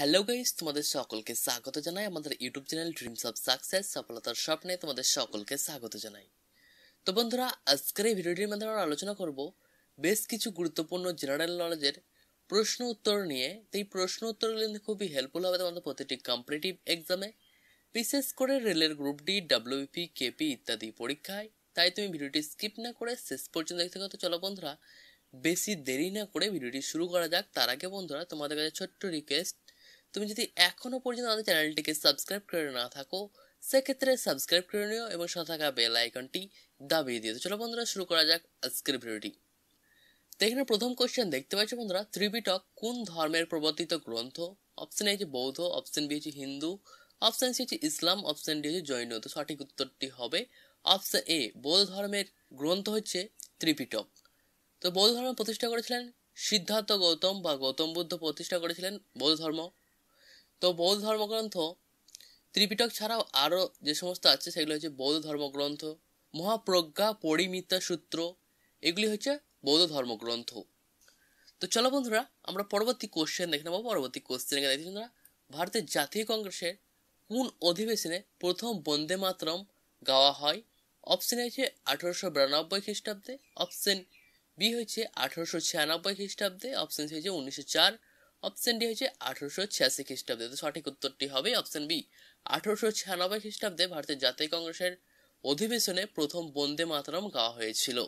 hello guys তোমাদের সকলকে স্বাগত জানাই আমাদের YouTube channel dreams of success সফলতার স্বপ্নে তোমাদের সকলকে স্বাগত জানাই তো বন্ধুরা আজকের এই ভিডিওটির মাধ্যমে আমরা আলোচনা করব বেশ কিছু গুরুত্বপূর্ণ জেনারেল নলেজের প্রশ্ন উত্তর নিয়ে তো এই প্রশ্ন উত্তর কিন্তু খুবই হেল্পফুল হবে তোমাদের প্রতিটি কম্পিটিটিভ এক্সামে বিশেষ করে রেলের গ্রুপ ডি ডাব্লিউপি কেপি ইত্যাদি পরীক্ষায় তাই তুমি ভিডিওটি স্কিপ না করে শেষ পর্যন্ত দেখতে তো চলো বন্ধুরা বেশি দেরি না করে ভিডিওটি শুরু করা যাক তার আগে বন্ধুরা তোমাদের কাছে ছোট্ট রিকোয়েস্ট তুমি যদি এখনও পর্যন্ত আমাদের চ্যানেলটিকে সাবস্ক্রাইব করে না থাকো সেক্ষেত্রে সাবস্ক্রাইব করে নিও এবং সাথে থাকা বেল আইকনটি দাবিয়ে দিও তো চলো বন্ধুরা শুরু করা যাক আজকের ভিডিওটি তো এখানে প্রথম কোয়েশ্চেন দেখতে পাচ্ছি বন্ধুরা ত্রিবিটক কোন ধর্মের প্রবর্তিত গ্রন্থ অপশন এ হচ্ছে বৌদ্ধ অপশন বি হচ্ছে হিন্দু অপশন সি হচ্ছে ইসলাম অপশন ডি হচ্ছে জৈন তো সঠিক উত্তরটি হবে অপশন এ বৌদ্ধ ধর্মের গ্রন্থ হচ্ছে ত্রিপিটক তো বৌদ্ধ ধর্ম প্রতিষ্ঠা করেছিলেন সিদ্ধার্থ গৌতম বা গৌতম বুদ্ধ প্রতিষ্ঠা করেছিলেন বৌদ্ধ ধর্ম তো বৌদ্ধ ধর্মগ্রন্থ ত্রিপিটক ছাড়াও আরও যে সমস্ত আছে সেগুলো হচ্ছে বৌদ্ধ ধর্মগ্রন্থ মহাপ্রজ্ঞা পরিমিতা সূত্র এগুলি হচ্ছে বৌদ্ধ ধর্মগ্রন্থ তো চলো বন্ধুরা আমরা পরবর্তী কোশ্চেন দেখে নেবো পরবর্তী কোশ্চেন এখানে দেখছি বন্ধুরা ভারতের জাতীয় কংগ্রেসের কোন অধিবেশনে প্রথম বন্দে মাতরম গাওয়া হয় অপশন হয়েছে আঠারোশো বিরানব্বই খ্রিস্টাব্দে অপশন বি হয়েছে আঠারোশো ছিয়ানব্বই খ্রিস্টাব্দে অপশন হয়েছে উনিশশো চার অপশন ডি হয়েছে আঠারোশো ছিয়াশি খ্রিস্টাব্দে তো সঠিক উত্তরটি হবে অপশন বি আঠারোশো ছিয়ানব্বই খ্রিস্টাব্দে ভারতের জাতীয় কংগ্রেসের অধিবেশনে প্রথম বন্দে মাতরম গাওয়া হয়েছিল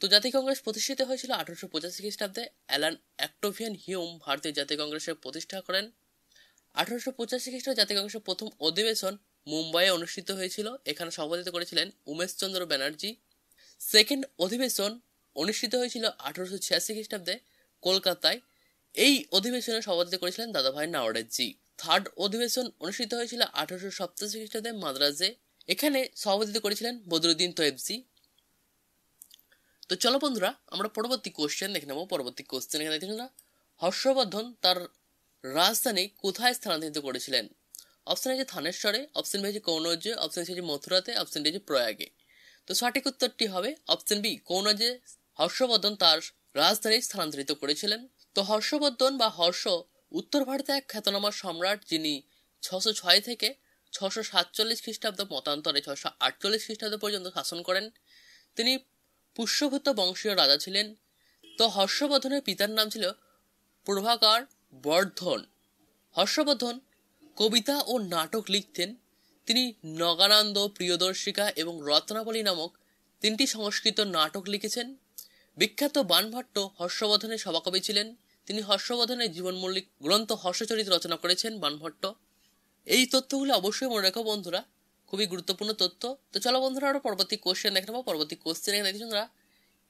তো জাতীয় কংগ্রেস প্রতিষ্ঠিত হয়েছিল আঠারোশো পঁচাশি খ্রিস্টাব্দে অ্যালান অ্যাক্টোভিয়ান হিউম ভারতীয় জাতীয় কংগ্রেসের প্রতিষ্ঠা করেন আঠারোশো পঁচাশি খ্রিস্টাব্দে জাতীয় কংগ্রেসের প্রথম অধিবেশন মুম্বাইয়ে অনুষ্ঠিত হয়েছিল এখানে সভাপতিত্ব করেছিলেন উমেশচন্দ্র ব্যানার্জি সেকেন্ড অধিবেশন অনুষ্ঠিত হয়েছিল আঠারোশো ছিয়াশি খ্রিস্টাব্দে কলকাতায় এই অধিবেশনে সভাপতি করেছিলেন দাদাভাই নাওয়ারেজি থার্ড অধিবেশন অনুষ্ঠিত হয়েছিল আঠারোশো সপ্তাশি খ্রিস্টাব্দে মাদ্রাজে এখানে সভাপতিত্ব করেছিলেন বদরুদ্দিন তোয়েবজি তো চলো বন্ধুরা আমরা পরবর্তী কোশ্চেন দেখে নেবো পরবর্তী কোশ্চেন এখানে দেখেছিলাম হর্ষবর্ধন তার রাজধানী কোথায় স্থানান্তরিত করেছিলেন অপশন আছে থানেশ্বরে অপশন বি আছে কৌনজ্যে অপশন সি মথুরাতে অপশন ডি প্রয়াগে তো সঠিক উত্তরটি হবে অপশন বি কৌনজে হর্ষবর্ধন তার রাজধানী স্থানান্তরিত করেছিলেন তো হর্ষবর্ধন বা হর্ষ উত্তর ভারতে এক খ্যাতনামা সম্রাট যিনি ছশো ছয় থেকে ছশো সাতচল্লিশ খ্রিস্টাব্দ মতান্তরে ছশো আটচল্লিশ খ্রিস্টাব্দ পর্যন্ত শাসন করেন তিনি পুষ্যভূত বংশীয় রাজা ছিলেন তো হর্ষবর্ধনের পিতার নাম ছিল প্রভাকর বর্ধন হর্ষবর্ধন কবিতা ও নাটক লিখতেন তিনি নগানন্দ প্রিয়দর্শিকা এবং রত্নাবলী নামক তিনটি সংস্কৃত নাটক লিখেছেন বিখ্যাত বানভট্ট হর্ষবর্ধনের সভাকবি ছিলেন তিনি হর্ষবর্ধনের জীবনমৌলিক গ্রন্থ হর্ষচরিত রচনা করেছেন বানভট্ট এই তথ্যগুলো অবশ্যই মনে রাখো বন্ধুরা খুবই গুরুত্বপূর্ণ তথ্য তো চলো বন্ধুরা আরও পরবর্তী কোশ্চেন দেখে নেবো পরবর্তী কোশ্চেন এখানে দেখছি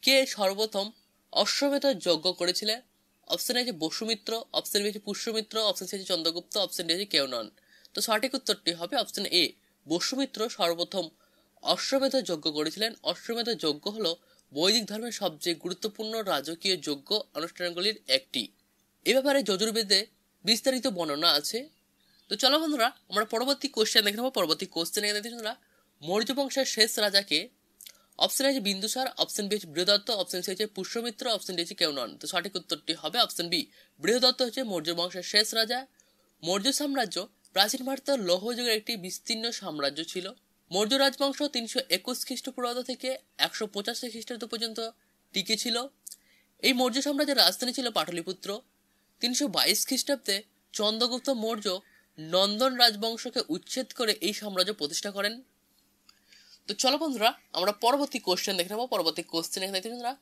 কে সর্বপ্রথম অশ্বমেধ যজ্ঞ করেছিলেন অপশন আছে বসুমিত্র অপশন বেছে পুষ্যমিত্র অপশন সি আছে চন্দ্রগুপ্ত অপশন ডি আছে কেউ নন তো সঠিক উত্তরটি হবে অপশন এ বসুমিত্র সর্বপ্রথম অশ্বমেধ যজ্ঞ করেছিলেন অশ্বমেধ যজ্ঞ হলো বৈদিক ধর্মের সবচেয়ে গুরুত্বপূর্ণ রাজকীয় যোগ্য অনুষ্ঠানগুলির একটি এ ব্যাপারে যজুর্বেদে বিস্তারিত বর্ণনা আছে তো চলো বন্ধুরা আমরা পরবর্তী কোশ্চেন দেখে নেবো পরবর্তী কোশ্চেন এখানে দেখছি বন্ধুরা মৌর্য বংশের শেষ রাজাকে অপশন আছে বিন্দুসার অপশন বি হচ্ছে বৃহদত্ত অপশন সি হচ্ছে পুষ্যমিত্র অপশন ডি হচ্ছে কেউ নন তো সঠিক উত্তরটি হবে অপশন বি বৃহদত্ত হচ্ছে মৌর্য বংশের শেষ রাজা মৌর্য সাম্রাজ্য প্রাচীন ভারতের লৌহ যুগের একটি বিস্তীর্ণ সাম্রাজ্য ছিল মৌর্য রাজবংশ তিনশো একুশ খ্রিস্টপূর্বাব্দ থেকে একশো পঁচাশি খ্রিস্টাব্দ পর্যন্ত টিকে ছিল এই মৌর্য সাম্রাজ্যের রাজধানী ছিল পাটলিপুত্র তিনশো বাইশ খ্রিস্টাব্দে চন্দ্রগুপ্ত মৌর্য নন্দন রাজবংশকে উচ্ছেদ করে এই সাম্রাজ্য প্রতিষ্ঠা করেন তো চলো বন্ধুরা আমরা পরবর্তী কোশ্চেন দেখে নেবো পরবর্তী কোশ্চেন এখানে দেখতে বন্ধুরা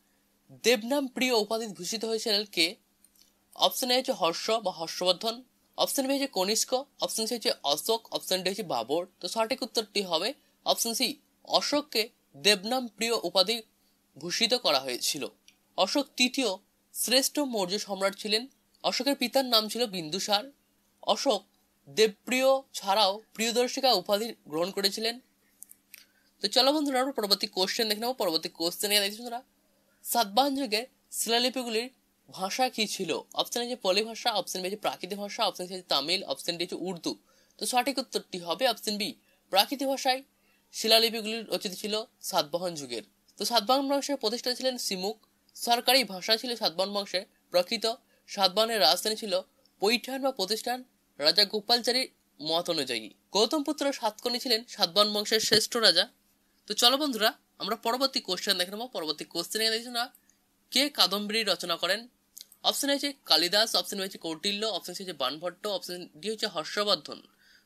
দেবনাম প্রিয় উপাধি ভূষিত হয়েছিলেন কে এ হচ্ছে হর্ষ বা হর্ষবর্ধন অপশন বি হচ্ছে কনিষ্ক অপশন সি হচ্ছে অশোক অপশন ডি হচ্ছে বাবর তো সঠিক উত্তরটি হবে অপশন সি অশোককে দেবনাম প্রিয় উপাধি ভূষিত করা হয়েছিল অশোক তৃতীয় শ্রেষ্ঠ মৌর্য সম্রাট ছিলেন অশোকের পিতার নাম ছিল বিন্দুসার অশোক দেবপ্রিয় ছাড়াও প্রিয়দর্শিকা উপাধি গ্রহণ করেছিলেন তো চলো বন্ধুরা পরবর্তী কোশ্চেন দেখে নেবো পরবর্তী কোশ্চেন নিয়ে দেখছি বন্ধুরা সাতবাহন যুগের শিলালিপিগুলির ভাষা কী ছিল অপশান আছে পলি ভাষা অপশান বি প্রাকৃতিক ভাষা অপশান সি আছে তামিল অপশান ডি হচ্ছে উর্দু তো সঠিক উত্তরটি হবে অপশান বি প্রাকৃত ভাষায় শিলালিপিগুলির রচিত ছিল সাতবাহন যুগের তো সাতবাহন বংশের প্রতিষ্ঠা ছিলেন সিমুক সরকারি ভাষা ছিল সাতবাহন বংশের প্রকৃত সাতবাহনের রাজধানী ছিল পৈঠান বা প্রতিষ্ঠান রাজা গোপালচারীর মত অনুযায়ী গৌতম পুত্র সাতকর্ণী ছিলেন সাতবাহন বংশের শ্রেষ্ঠ রাজা তো চলো বন্ধুরা আমরা পরবর্তী কোশ্চেন দেখে নেবো পরবর্তী কোশ্চেনে দেখেছি না কে কাদম্বরী রচনা করেন অপশন হয়েছে কালিদাস অপশন হয়েছে কৌটিল্য অপশন সি হচ্ছে বানভট্ট অপশন ডি হচ্ছে হর্ষবর্ধন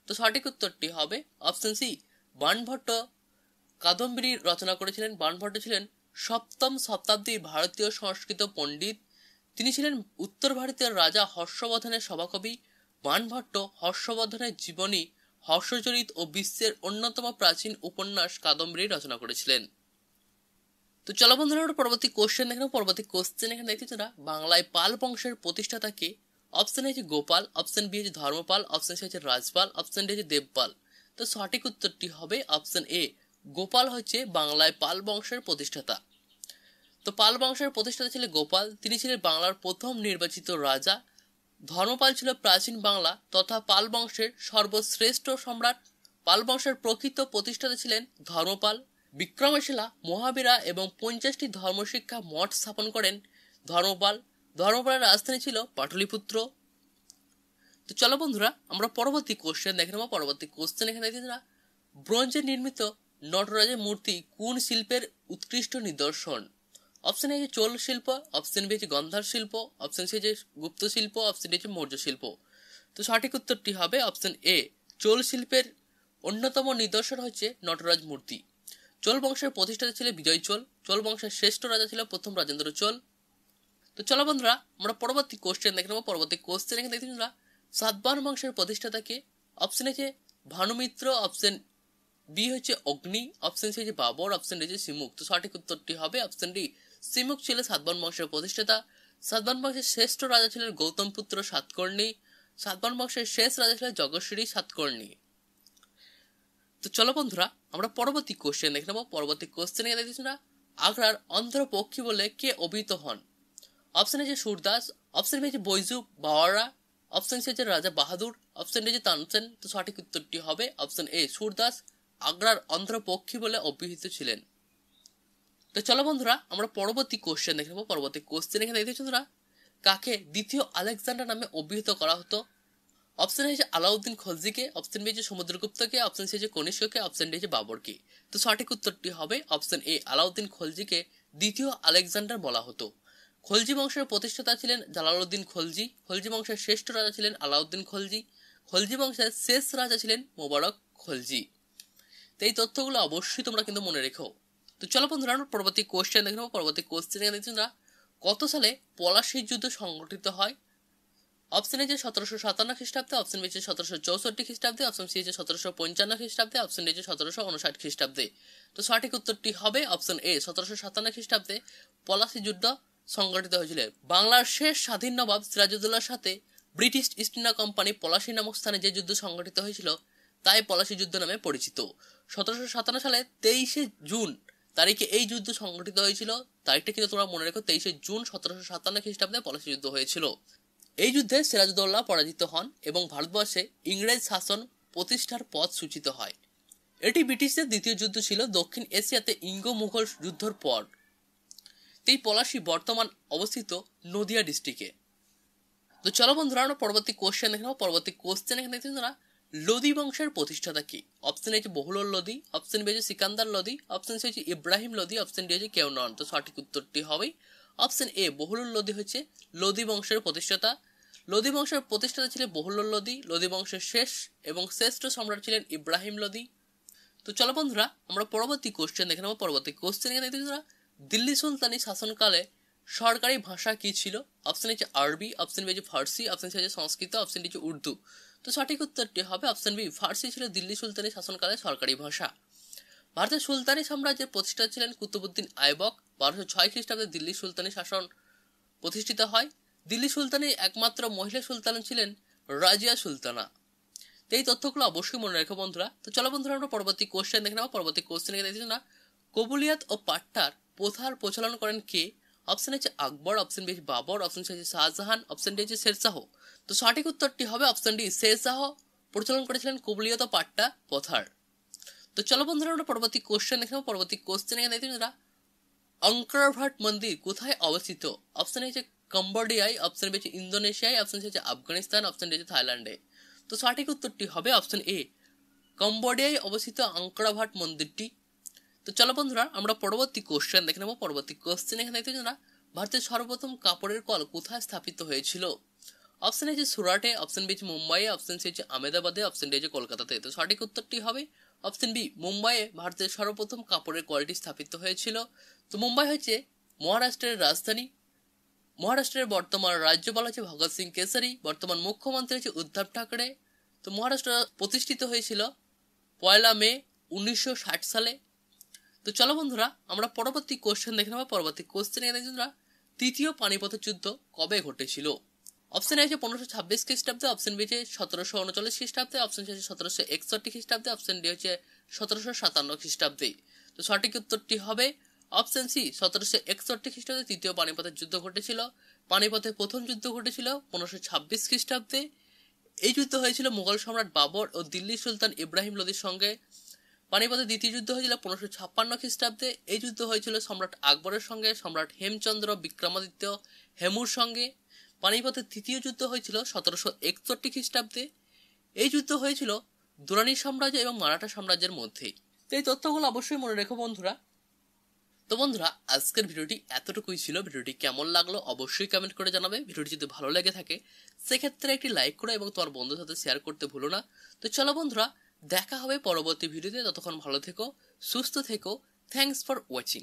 তো সঠিক উত্তরটি হবে অপশন সি বানভট্ট কাদম্বিনী রচনা করেছিলেন বানভট্ট ছিলেন সপ্তম শতাব্দীর ভারতীয় সংস্কৃত পণ্ডিত তিনি ছিলেন উত্তর ভারতীয় রাজা হর্ষবর্ধনের সভাকবি বানভট্ট হর্ষবর্ধনের জীবনী হর্ষচরিত ও বিশ্বের অন্যতম প্রাচীন উপন্যাস কাদম্বিনী রচনা করেছিলেন তো চলো বন্ধুরা পরবর্তী কোশ্চেন দেখলাম পরবর্তী কোশ্চেন এখানে দেখতে তোরা বাংলায় পাল বংশের প্রতিষ্ঠাতা কে অপশন হচ্ছে গোপাল অপশন বি হচ্ছে ধর্মপাল অপশন সি হচ্ছে রাজপাল অপশন ডি হচ্ছে দেবপাল তো সঠিক উত্তরটি হবে অপশন এ গোপাল হচ্ছে বাংলায় পাল বংশের প্রতিষ্ঠাতা তো পাল বংশের প্রতিষ্ঠাতা ছিলেন গোপাল তিনি ছিলেন বাংলার প্রথম নির্বাচিত রাজা ধর্মপাল ছিল প্রাচীন বাংলা তথা পাল বংশের সর্বশ্রেষ্ঠ সম্রাট পাল বংশের প্রকৃত প্রতিষ্ঠাতা ছিলেন ধর্মপাল বিক্রমশিলা মহাবীরা এবং পঞ্চাশটি ধর্মশিক্ষা মঠ স্থাপন করেন ধর্মপাল ধর্মপালের রাজধানী ছিল পাটলিপুত্র তো চলো বন্ধুরা আমরা পরবর্তী কোশ্চেন দেখে নেবো পরবর্তী কোশ্চেন এখানে দেখছি না ব্রোঞ্জে নির্মিত নটরাজের মূর্তি কোন শিল্পের উৎকৃষ্ট নিদর্শন অপশন এ চোল শিল্প অপশন বি হচ্ছে গন্ধার শিল্প অপশন সি হচ্ছে গুপ্ত শিল্প অপশন ডি হচ্ছে মৌর্য শিল্প তো সঠিক উত্তরটি হবে অপশন এ চোল শিল্পের অন্যতম নিদর্শন হচ্ছে নটরাজ মূর্তি চোল বংশের প্রতিষ্ঠাতা ছিল বিজয় চোল চোল বংশের শ্রেষ্ঠ রাজা ছিল প্রথম রাজেন্দ্র চোল তো চলো বন্ধুরা আমরা পরবর্তী কোশ্চেন দেখে নেবো পরবর্তী কোশ্চেন এখানে দেখতে বন্ধুরা সাতবাহন বংশের প্রতিষ্ঠাতাকে অপশন আছে ভানুমিত্র অপশন বি হচ্ছে অগ্নি অপশন সি হচ্ছে বাবর অপশন ডি হচ্ছে সিমুক তো সঠিক উত্তরটি হবে অপশন ডি সিমুক ছিল সাতবান বংশের প্রতিষ্ঠাতা সাতবান বংশের শ্রেষ্ঠ রাজা ছিলেন গৌতম পুত্র সাতকর্ণী সাতবান বংশের শেষ রাজা ছিলেন জগশ্রী সাতকর্ণী তো চলো বন্ধুরা আমরা পরবর্তী কোশ্চেন দেখে নেবো পরবর্তী কোশ্চেনে দেখছি না আগ্রার অন্ধ্রপক্ষী বলে কে অভিহিত হন অপশন আছে সুরদাস অপশন বি আছে বৈজু বাওয়ারা অপশন সি আছে রাজা বাহাদুর অপশন ডি আছে তানসেন তো সঠিক উত্তরটি হবে অপশন এ সুরদাস আগ্রার অন্ধ্রপক্ষী বলে অভিহিত ছিলেন তো চলো বন্ধুরা আমরা পরবর্তী কোশ্চেন দেখে নেবো পরবর্তী কোশ্চেন এখানে দেখতে বন্ধুরা কাকে দ্বিতীয় আলেকজান্ডার নামে অভিহিত করা হতো অপশন হয়েছে আলাউদ্দিন খলজিকে অপশন বি হচ্ছে সমুদ্রগুপ্তকে অপশন সি হচ্ছে কনিষ্ককে অপশন ডি হচ্ছে বাবরকে তো সঠিক উত্তরটি হবে অপশন এ আলাউদ্দিন খলজিকে দ্বিতীয় আলেকজান্ডার বলা হতো খলজি বংশের প্রতিষ্ঠাতা ছিলেন জালালউদ্দিন খলজি খলজি বংশের শ্রেষ্ঠ রাজা ছিলেন আলাউদ্দিন খলজি খলজি বংশের শেষ রাজা ছিলেন মোবারক খলজি তো এই তথ্যগুলো অবশ্যই তোমরা কিন্তু মনে রেখো তো চলো বন্ধুরা আমরা পরবর্তী কোশ্চেন দেখে নেবো পরবর্তী কোশ্চেন দেখছি তোমরা কত সালে পলাশীর যুদ্ধ সংগঠিত হয় অপশন এ যে সতেরোশো সাতান্ন খ্রিস্টাব্দে অপশন বি যে সতেরোশো চৌষট্টি খ্রিস্টাব্দে অপশন সি যে সতেরোশো পঞ্চান্ন খ্রিস্টাব্দে অপশন ডি যে সতেরোশো উনষাট খ্রিস্টাব্দে তো সঠিক উত্তরটি হবে অপশন এ সতেরোশো সাতান্ন খ্রিস্টাব্দে পলাশি যুদ্ধ সংগঠিত হয়েছিল বাংলার শেষ স্বাধীন নবাব সিরাজউদ্দৌলার সাথে British East India Company Palashi নামক স্থানে যে যুদ্ধ সংগঠিত হয়েছিল তাই পলাশি যুদ্ধ নামে পরিচিত সতেরোশো সাতান্ন সালে তেইশে জুন তারিখে এই যুদ্ধ সংগঠিত হয়েছিল তারিখটা কিন্তু তোমরা মনে রেখো তেইশে জুন সতেরোশো সাতান্ন খ্রিস্টাব্দে পলাশি যুদ্ধ হয়েছিল এই যুদ্ধে সিরাজউদ্দৌলা পরাজিত হন এবং ভারতবর্ষে ইংরেজ শাসন প্রতিষ্ঠার পথ সূচিত হয় এটি ব্রিটিশদের দ্বিতীয় যুদ্ধ ছিল দক্ষিণ এশিয়াতে ইঙ্গ মুঘল যুদ্ধর পর এই পলাশি বর্তমান অবস্থিত নদিয়া ডিস্ট্রিক্টে তো চলো বন্ধুরা আমরা পরবর্তী কোশ্চেন দেখে নেবো পরবর্তী কোশ্চেন এখানে দেখছি তোমরা লোদি বংশের প্রতিষ্ঠাতা কি অপশন হচ্ছে বহুলর লোদি অপশন বি হচ্ছে সিকান্দার লোদি অপশন সি হচ্ছে ইব্রাহিম লোদি অপশন ডি হচ্ছে কেউ নন তো সঠিক উত্তরটি হবেই অপশন এ বহুলর লোদি হচ্ছে লোদি বংশের প্রতিষ্ঠাতা লোদি বংশের প্রতিষ্ঠাতা ছিলেন বহুল লোদি লোদি বংশের শেষ এবং শ্রেষ্ঠ সম্রাট ছিলেন ইব্রাহিম লোদি তো চলো বন্ধুরা আমরা পরবর্তী কোশ্চেন দেখে নেবো পরবর্তী কোশ্চেন এখানে দেখতে দিল্লি সুলতানি শাসনকালে সরকারি ভাষা কী ছিল অপশন হচ্ছে আরবি অপশন বি হচ্ছে ফার্সি অপশন সি হচ্ছে সংস্কৃত অপশন ডি হচ্ছে উর্দু তো সঠিক উত্তরটি হবে অপশন বি ফার্সি ছিল দিল্লি সুলতানি শাসনকালে সরকারি ভাষা ভারতের সুলতানি সাম্রাজ্যের প্রতিষ্ঠা ছিলেন কুতুবুদ্দিন আইবক বারোশো ছয় খ্রিস্টাব্দে দিল্লি সুলতানি শাসন প্রতিষ্ঠিত হয় দিল্লি সুলতানের একমাত্র মহিলা সুলতান ছিলেন রাজিয়া সুলতানা এই তথ্যগুলো অবশ্যই মনে রেখো বন্ধুরা তো চলো বন্ধুরা আমরা পরবর্তী কোশ্চেন দেখে নেবো পরবর্তী কোশ্চেন দেখেছি না কবুলিয়াত ও পাট্টার প্রথার প্রচলন করেন কে অপশন আছে Akbar option B Babur option C Shahjahan option D হচ্ছে শেরশাহ তো সঠিক উত্তরটি হবে অপশন ডি শেরশাহ প্রচলন করেছিলেন কবুলিয়াত ও পাট্টা প্রথার তো চলো বন্ধুরা আমরা পরবর্তী কোশ্চেন দেখে নেবো পরবর্তী কোশ্চেন এখানে দেখছি বন্ধুরা অঙ্করভাট মন্দির কোথায় অবস্থিত অপশন হচ্ছে কম্বোডিয়ায় অপশন রয়েছে ইন্দোনেশিয়ায় অপশন রয়েছে আফগানিস্তান অপশন রয়েছে থাইল্যান্ডে তো সঠিক উত্তরটি হবে অপশন এ কম্বোডিয়ায় অবস্থিত আঙ্কড়াভাট মন্দিরটি তো চলো বন্ধুরা আমরা পরবর্তী কোশ্চেন দেখে নেবো পরবর্তী কোশ্চেন এখানে দেখতে না ভারতের সর্বপ্রথম কাপড়ের কল কোথায় স্থাপিত হয়েছিল অপশন হচ্ছে সুরাটে অপশন বি মুম্বাইয়ে অপশন সি হচ্ছে আহমেদাবাদে অপশন ডি হচ্ছে কলকাতাতে তো সঠিক উত্তরটি হবে অপশন বি মুম্বাইয়ে ভারতের সর্বপ্রথম কাপড়ের কলটি স্থাপিত হয়েছিল তো মুম্বাই হচ্ছে মহারাষ্ট্রের রাজধানী মহারাষ্ট্রের বর্তমান রাজ্যপাল আছে ভগৎ সিং কেসারি বর্তমান মুখ্যমন্ত্রী আছে উদ্ধব ঠাকরে তো মহারাষ্ট্র প্রতিষ্ঠিত হয়েছিল পয়লা মে উনিশশো সালে তো চলো বন্ধুরা আমরা পরবর্তী কোশ্চেন দেখে নেবো পরবর্তী কোশ্চেন এখানে বন্ধুরা তৃতীয় পানিপথ যুদ্ধ কবে ঘটেছিল অপশন আছে পনেরোশো ছাব্বিশ খ্রিস্টাব্দে অপশন বি হচ্ছে সতেরোশো উনচল্লিশ খ্রিস্টাব্দে অপশন সি হচ্ছে সতেরোশো একষট্টি খ্রিস্টাব্দে অপশন ডি হচ্ছে সতেরোশো সাতান্ন খ্রিস্টাব্দে তো সঠিক উত্তরটি হবে অপশন সি সতেরোশো একষট্টি খ্রিস্টাব্দে তৃতীয় পানিপথের যুদ্ধ ঘটেছিল পানিপথের প্রথম যুদ্ধ ঘটেছিল পনেরোশো ছাব্বিশ খ্রিস্টাব্দে এই যুদ্ধ হয়েছিল মুঘল সম্রাট বাবর ও দিল্লি সুলতান ইব্রাহিম লোদির সঙ্গে পানিপথের দ্বিতীয় যুদ্ধ হয়েছিল পনেরোশো ছাপ্পান্ন খ্রিস্টাব্দে এই যুদ্ধ হয়েছিল সম্রাট আকবরের সঙ্গে সম্রাট হেমচন্দ্র বিক্রমাদিত্য হেমুর সঙ্গে পানিপথের তৃতীয় যুদ্ধ হয়েছিল সতেরোশো একষট্টি খ্রিস্টাব্দে এই যুদ্ধ হয়েছিল দুরানি সাম্রাজ্য এবং মারাঠা সাম্রাজ্যের মধ্যেই এই তথ্যগুলো অবশ্যই মনে রেখো বন্ধুরা তো বন্ধুরা আজকের ভিডিওটি এতটুকুই ছিল ভিডিওটি কেমন লাগলো অবশ্যই কমেন্ট করে জানাবে ভিডিওটি যদি ভালো লেগে থাকে সেক্ষেত্রে একটি লাইক করো এবং তোমার বন্ধুর সাথে শেয়ার করতে ভুলো না তো চলো বন্ধুরা দেখা হবে পরবর্তী ভিডিওতে ততক্ষণ ভালো থেকো সুস্থ থেকো থ্যাংকস ফর ওয়াচিং